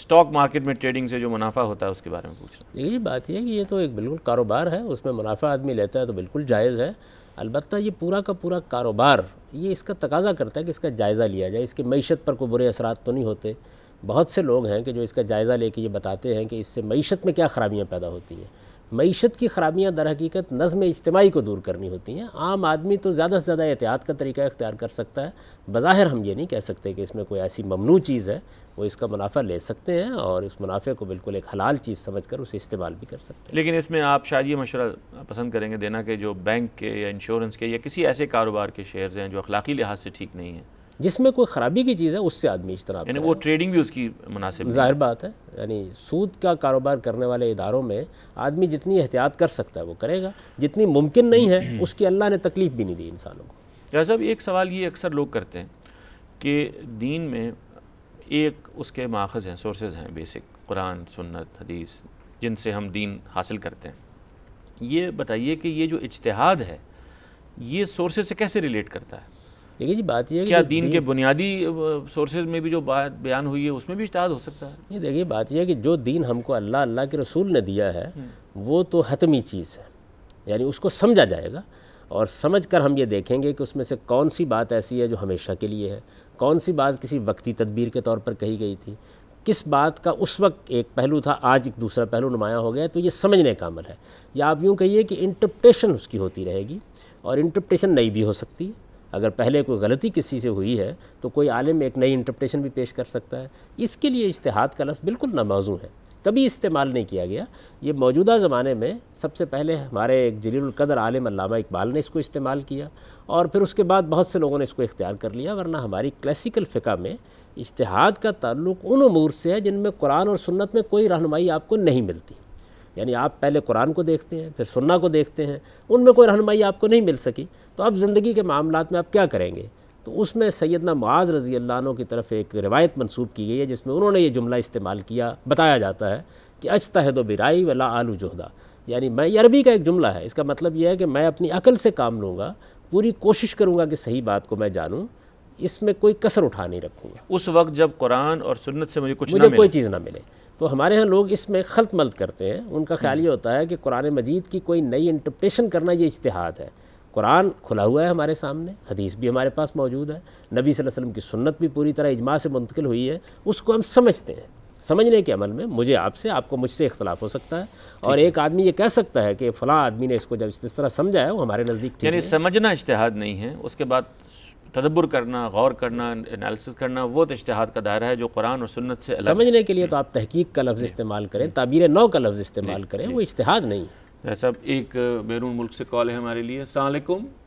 Stock market में trading से जो मुनाफा होता है उसके बारे में पूछ रहा हूँ यही बात यह कि ये तो एक बिल्कुल कारोबार है उसमें मुनाफा आदमी लेता है तो बिल्कुल जायज़ है अलबत्त ये पूरा का पूरा कारोबार ये इसका तकाजा करता है कि इसका जायज़ा लिया जाए इसकी मीशत पर कोई बुरे असरात तो नहीं होते बहुत से लोग हैं कि जो इसका जायज़ा लेके ये बताते हैं कि इससे मीशत में क्या ख़राबियाँ पैदा होती हैं मीशत की ख़राबियाँ दर हकीकत नज़म इज्तमाही को दूर करनी होती हैं आम आदमी तो ज़्यादा से ज़्यादा एहतियात का तरीका इख्तियार कर सकता है बज़ाहिर हम ये नहीं कह सकते कि इसमें कोई ऐसी ममनू चीज़ है वो इसका मुनाफा ले सकते हैं और इस मुनाफे को बिल्कुल एक हलाल चीज़ समझ कर उसे इस्तेमाल भी कर सकते हैं लेकिन इसमें आप शायद ये मशवरा पसंद करेंगे देना कि जो बैंक के या इंश्योरेंस के या किसी ऐसे कारोबार के शेयर्स हैं जो अखलाकी लिहाज से ठीक नहीं हैं जिसमें कोई ख़राबी की चीज़ है उससे आदमी इज्तनाब यानी वो ट्रेडिंग भी उसकी मुनासिब जाहिर बात है यानी सूद का कारोबार करने वाले इदारों में आदमी जितनी एहतियात कर सकता है वो करेगा जितनी मुमकिन नहीं है उसकी अल्लाह ने तकलीफ़ भी नहीं दी इंसानों को या साहब एक सवाल ये अक्सर लोग करते हैं कि दीन में एक उसके माखज़ हैं सोर्सेज हैं बेसिक कुरान सुन्नत हदीस जिनसे हम दीन हासिल करते हैं ये बताइए कि ये जो इजतहाद है ये सोर्सेज से कैसे रिलेट करता है देखिए जी बात यह क्या दीन के बुनियादी सोर्सेज में भी जो बात बयान हुई है उसमें भी इश्तहाद हो सकता है ये देखिए बात यह है कि जो दीन हमको अल्लाह अल्लाह के रसूल ने दिया है हम्म। वो तो हतमी चीज़ है यानी उसको समझा जाएगा और समझ कर हम ये देखेंगे कि उसमें से कौन सी बात ऐसी है जो हमेशा के लिए है कौन सी बात किसी वक्ती तदबीर के तौर पर कही गई थी किस बात का उस वक्त एक पहलू था आज एक दूसरा पहलू नुमाया हो गया तो ये समझने का अमल है या आप यूँ कहिए कि इंटरप्रटेशन उसकी होती रहेगी और इंटरप्रटेशन नई भी हो सकती है अगर पहले कोई गलती किसी से हुई है तो कोई आलिम एक नई इंटरप्रटेशन भी पेश कर सकता है इसके लिए इश्तहाद का लफ्ज़ बिल्कुल नामाजू है कभी इस्तेमाल नहीं किया गया ये मौजूदा ज़माने में सबसे पहले हमारे एक जलीलकदर आलम अलामा इकबाल ने इसको इस्तेमाल किया और फिर उसके बाद बहुत से लोगों ने इसको इख्तियार कर लिया वरना हमारी क्लासिकल फ़िका में इश्तहाद का ताल्लुक उन अमूर से है जिनमें कुरान और सुन्नत में कोई रहनमाई आपको नहीं मिलती यानी आप पहले कुरान को देखते हैं फिर सुन्ना को देखते हैं उनमें कोई रहनमाई आपको नहीं मिल सकी तो अब ज़िंदगी के मामला में आप क्या करेंगे तो उसमें सैदना मुआज़ रज़ी अल्लाह की तरफ एक रिवायत मनसूब की गई है जिसमें उन्होंने ये जुमला इस्तेमाल किया बताया जाता है कि अजतहद बिराई वला आलू जहदा यानी मैं अरबी का एक जुमला है इसका मतलब यह है कि मैं अपनी अकल से काम लूँगा पूरी कोशिश करूँगा कि सही बात को मैं जानूँ इसमें कोई कसर उठा नहीं रखूँगा उस वक्त जब कुरान और सुन्नत से मुझे कुछ मुझे कोई चीज़ ना मिले तो हमारे यहाँ लोग इसमें खलत मलत करते हैं उनका ख्याल ये होता है कि कुरान मजीद की कोई नई इंटरप्रटेशन करना ये इश्तहाद है कुरान खुला हुआ है हमारे सामने हदीस भी हमारे पास मौजूद है नबी वसल्लम की सुन्नत भी पूरी तरह इजमा से मुंतकिल हुई है उसको हम समझते हैं समझने के अमल में मुझे आपसे आपको मुझसे इख्तलाफ हो सकता है और एक आदमी ये कह सकता है कि फला आदमी ने इसको जब इस तरह समझा है वो हमारे नज़दीक यानी समझना इश्तहाद नहीं है उसके बाद तदब्बर करना गौर करना एनालिसिस करना वो तो इश्तहाद का दायरा है जो कुरान और सुन्नत से समझने के लिए तो आप हम्म। तहकीक का लफ्ज़ इस्तेमाल करें ताबीर नौ का लफ्ज़ इस्तेमाल करें वो इश्तहाद नहीं है साहब एक बैरून मुल्क से कॉल है हमारे लिए अलकुम